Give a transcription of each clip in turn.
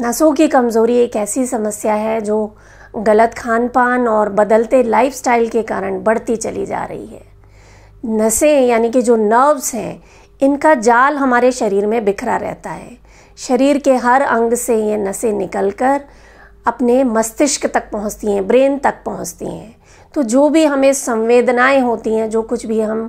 नसों की कमज़ोरी एक ऐसी समस्या है जो गलत खान पान और बदलते स्टाइल के कारण बढ़ती चली जा रही है नसें यानी कि जो नर्व्स हैं इनका जाल हमारे शरीर में बिखरा रहता है शरीर के हर अंग से ये नसें निकलकर अपने मस्तिष्क तक पहुंचती हैं ब्रेन तक पहुंचती हैं तो जो भी हमें संवेदनाएं होती हैं जो कुछ भी हम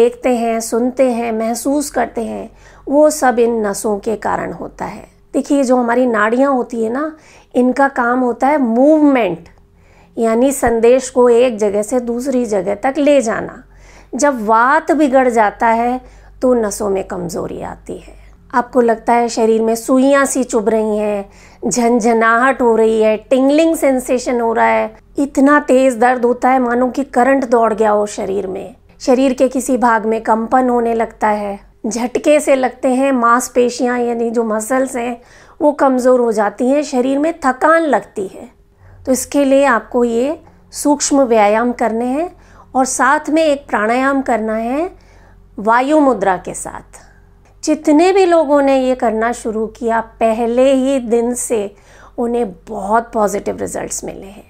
देखते हैं सुनते हैं महसूस करते हैं वो सब इन नसों के कारण होता है देखिए जो हमारी नाड़ियाँ होती है ना इनका काम होता है मूवमेंट यानी संदेश को एक जगह से दूसरी जगह तक ले जाना जब वात बिगड़ जाता है तो नसों में कमज़ोरी आती है आपको लगता है शरीर में सुइयाँ सी चुभ रही हैं झंझनाहट हो रही है टिंगलिंग सेंसेशन हो रहा है इतना तेज़ दर्द होता है मानो कि करंट दौड़ गया हो शरीर में शरीर के किसी भाग में कंपन होने लगता है झटके से लगते हैं मांसपेशियां यानी जो मसल्स हैं वो कमज़ोर हो जाती हैं शरीर में थकान लगती है तो इसके लिए आपको ये सूक्ष्म व्यायाम करने हैं और साथ में एक प्राणायाम करना है वायु मुद्रा के साथ जितने भी लोगों ने ये करना शुरू किया पहले ही दिन से उन्हें बहुत पॉजिटिव रिजल्ट्स मिले हैं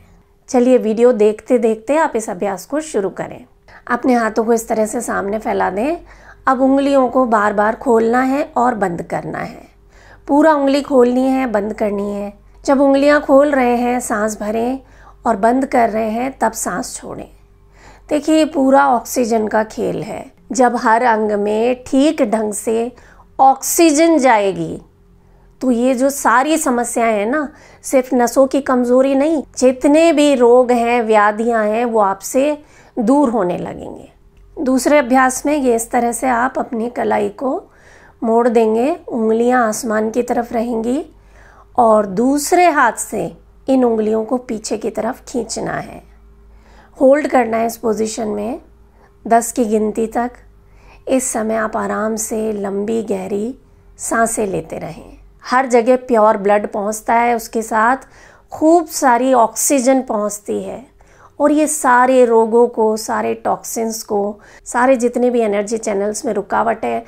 चलिए वीडियो देखते देखते आप इस अभ्यास को शुरू करें अपने हाथों को इस तरह से सामने फैला दें अब उंगलियों को बार बार खोलना है और बंद करना है पूरा उंगली खोलनी है बंद करनी है जब उंगलियां खोल रहे हैं सांस भरें और बंद कर रहे हैं तब सांस छोड़ें देखिए ये पूरा ऑक्सीजन का खेल है जब हर अंग में ठीक ढंग से ऑक्सीजन जाएगी तो ये जो सारी समस्याएं हैं ना सिर्फ नसों की कमज़ोरी नहीं जितने भी रोग हैं व्याधियां हैं वो आपसे दूर होने लगेंगे दूसरे अभ्यास में ये इस तरह से आप अपनी कलाई को मोड़ देंगे उंगलियां आसमान की तरफ रहेंगी और दूसरे हाथ से इन उंगलियों को पीछे की तरफ खींचना है होल्ड करना है इस पोजीशन में दस की गिनती तक इस समय आप आराम से लंबी गहरी सांसें लेते रहें हर जगह प्योर ब्लड पहुंचता है उसके साथ खूब सारी ऑक्सीजन पहुंचती है और ये सारे रोगों को सारे टॉक्सिन्स को सारे जितने भी एनर्जी चैनल्स में रुकावट है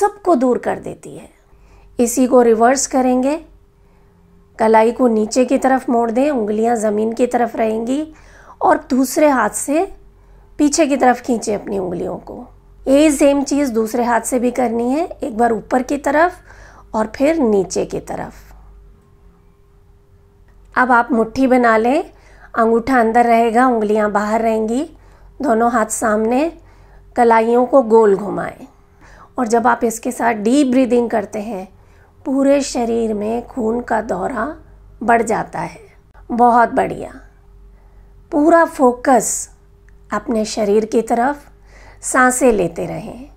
सबको दूर कर देती है इसी को रिवर्स करेंगे कलाई को नीचे की तरफ मोड़ दें उंगलियां ज़मीन की तरफ रहेंगी और दूसरे हाथ से पीछे की तरफ खींचें अपनी उंगलियों को यही सेम चीज़ दूसरे हाथ से भी करनी है एक बार ऊपर की तरफ और फिर नीचे की तरफ अब आप मुट्ठी बना लें अंगूठा अंदर रहेगा उंगलियां बाहर रहेंगी दोनों हाथ सामने कलाइयों को गोल घुमाएं और जब आप इसके साथ डीप ब्रीदिंग करते हैं पूरे शरीर में खून का दौरा बढ़ जाता है बहुत बढ़िया पूरा फोकस अपने शरीर की तरफ सांसें लेते रहें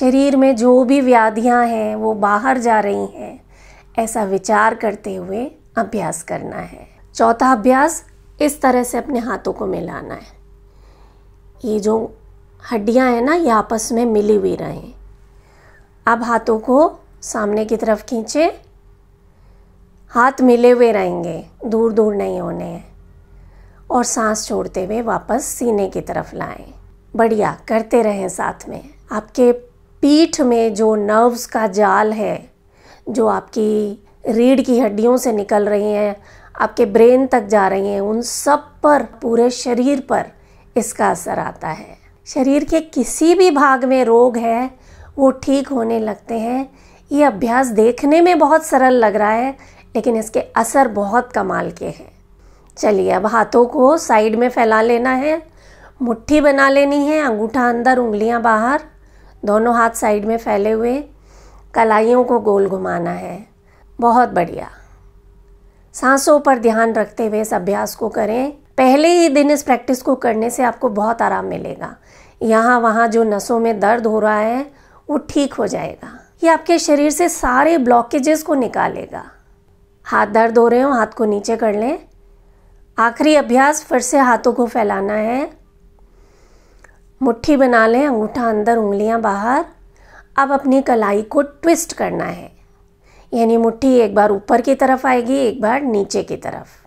शरीर में जो भी व्याधियां हैं वो बाहर जा रही हैं ऐसा विचार करते हुए अभ्यास करना है चौथा अभ्यास इस तरह से अपने हाथों को मिलाना है ये जो हड्डियाँ हैं ना ये आपस में मिली हुई रहें अब हाथों को सामने की तरफ खींचे हाथ मिले हुए रहेंगे दूर दूर नहीं होने हैं और सांस छोड़ते हुए वापस सीने की तरफ लाएं बढ़िया करते रहें साथ में आपके पीठ में जो नर्व्स का जाल है जो आपकी रीढ़ की हड्डियों से निकल रही हैं आपके ब्रेन तक जा रही हैं उन सब पर पूरे शरीर पर इसका असर आता है शरीर के किसी भी भाग में रोग है वो ठीक होने लगते हैं ये अभ्यास देखने में बहुत सरल लग रहा है लेकिन इसके असर बहुत कमाल के हैं चलिए अब हाथों को साइड में फैला लेना है मुट्ठी बना लेनी है अंगूठा अंदर उंगलियां बाहर दोनों हाथ साइड में फैले हुए कलाइयों को गोल घुमाना है बहुत बढ़िया सांसों पर ध्यान रखते हुए इस अभ्यास को करें पहले ही दिन इस प्रैक्टिस को करने से आपको बहुत आराम मिलेगा यहाँ वहाँ जो नसों में दर्द हो रहा है वो ठीक हो जाएगा ये आपके शरीर से सारे ब्लॉकेजेस को निकालेगा हाथ दर्द हो रहे हो हाथ को नीचे कर लें आखिरी अभ्यास फिर से हाथों को फैलाना है मुट्ठी बना लें अंगूठा अंदर उंगलियां बाहर अब अपनी कलाई को ट्विस्ट करना है यानी मुट्ठी एक बार ऊपर की तरफ आएगी एक बार नीचे की तरफ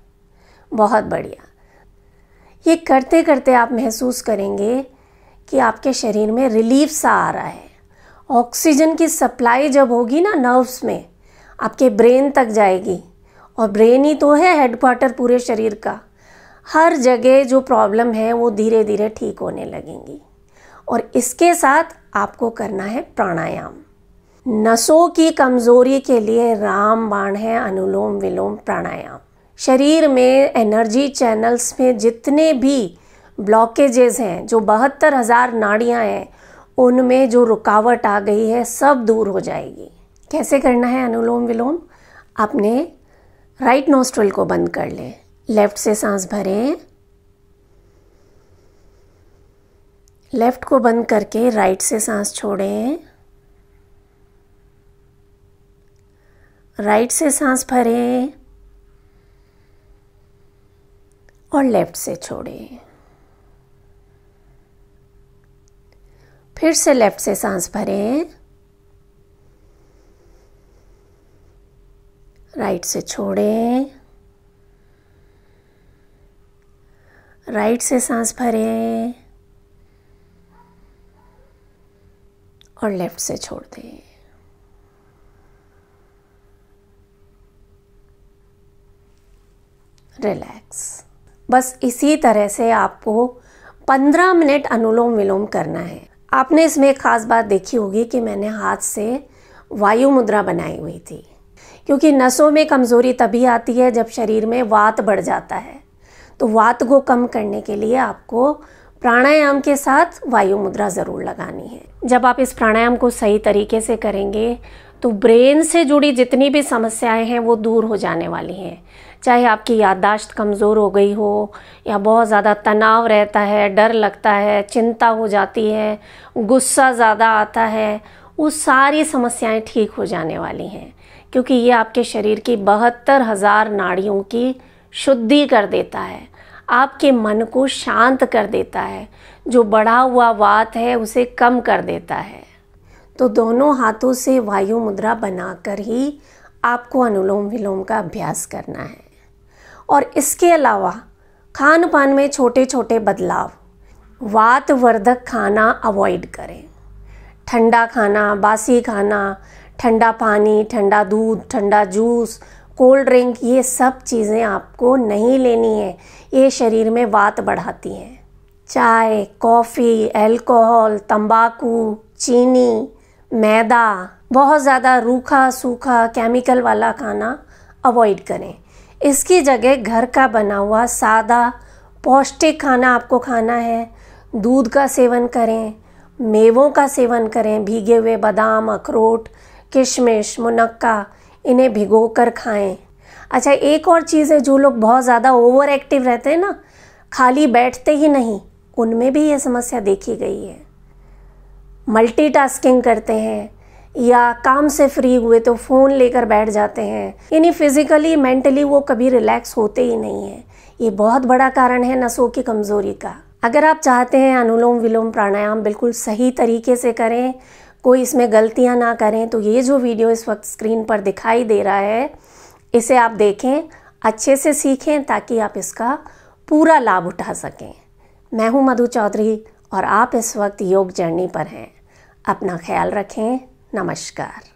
बहुत बढ़िया ये करते करते आप महसूस करेंगे कि आपके शरीर में रिलीफ सा आ रहा है ऑक्सीजन की सप्लाई जब होगी ना नर्व्स में आपके ब्रेन तक जाएगी और ब्रेन ही तो है हेडक्वार्टर पूरे शरीर का हर जगह जो प्रॉब्लम है वो धीरे धीरे ठीक होने लगेंगी और इसके साथ आपको करना है प्राणायाम नसों की कमजोरी के लिए रामबाण है अनुलोम विलोम प्राणायाम शरीर में एनर्जी चैनल्स में जितने भी ब्लॉकेजेस हैं जो बहत्तर हज़ार नाड़ियाँ हैं उनमें जो रुकावट आ गई है सब दूर हो जाएगी कैसे करना है अनुलोम विलोम अपने राइट नोस्ट्रल को बंद कर लें लेफ्ट से सांस भरें लेफ्ट को बंद करके राइट से सांस छोड़ें राइट से सांस भरें और लेफ्ट से छोड़ें फिर से लेफ्ट से सांस भरें राइट से छोड़ें राइट से सांस भरें और लेफ्ट से छोड़ दें रिलैक्स बस इसी तरह से आपको 15 मिनट अनुलोम विलोम करना है आपने इसमें एक ख़ास बात देखी होगी कि मैंने हाथ से वायु मुद्रा बनाई हुई थी क्योंकि नसों में कमज़ोरी तभी आती है जब शरीर में वात बढ़ जाता है तो वात को कम करने के लिए आपको प्राणायाम के साथ वायु मुद्रा ज़रूर लगानी है जब आप इस प्राणायाम को सही तरीके से करेंगे तो ब्रेन से जुड़ी जितनी भी समस्याएं हैं वो दूर हो जाने वाली हैं चाहे आपकी याददाश्त कमज़ोर हो गई हो या बहुत ज़्यादा तनाव रहता है डर लगता है चिंता हो जाती है गुस्सा ज़्यादा आता है वो सारी समस्याएं ठीक हो जाने वाली हैं क्योंकि ये आपके शरीर की बहत्तर हज़ार नाड़ियों की शुद्धि कर देता है आपके मन को शांत कर देता है जो बढ़ा हुआ वात है उसे कम कर देता है तो दोनों हाथों से वायु मुद्रा बनाकर ही आपको अनुलोम विलोम का अभ्यास करना है और इसके अलावा खान पान में छोटे छोटे बदलाव वातवर्धक खाना अवॉइड करें ठंडा खाना बासी खाना ठंडा पानी ठंडा दूध ठंडा जूस कोल्ड ड्रिंक ये सब चीज़ें आपको नहीं लेनी है ये शरीर में वात बढ़ाती हैं चाय कॉफ़ी अल्कोहल तंबाकू चीनी मैदा बहुत ज़्यादा रूखा सूखा केमिकल वाला खाना अवॉइड करें इसकी जगह घर का बना हुआ सादा पौष्टिक खाना आपको खाना है दूध का सेवन करें मेवों का सेवन करें भीगे हुए बादाम अखरोट किशमिश मुनक्का इन्हें भिगो कर खाएँ अच्छा एक और चीज़ है जो लोग बहुत ज़्यादा ओवर एक्टिव रहते हैं ना खाली बैठते ही नहीं उनमें भी ये समस्या देखी गई है मल्टीटास्किंग करते हैं या काम से फ्री हुए तो फ़ोन लेकर बैठ जाते हैं यानी फिजिकली मेंटली वो कभी रिलैक्स होते ही नहीं है ये बहुत बड़ा कारण है नसों की कमज़ोरी का अगर आप चाहते हैं अनुलोम विलोम प्राणायाम बिल्कुल सही तरीके से करें कोई इसमें गलतियां ना करें तो ये जो वीडियो इस वक्त स्क्रीन पर दिखाई दे रहा है इसे आप देखें अच्छे से सीखें ताकि आप इसका पूरा लाभ उठा सकें मैं हूं मधु चौधरी और आप इस वक्त योग जर्नी पर हैं अपना ख्याल रखें नमस्कार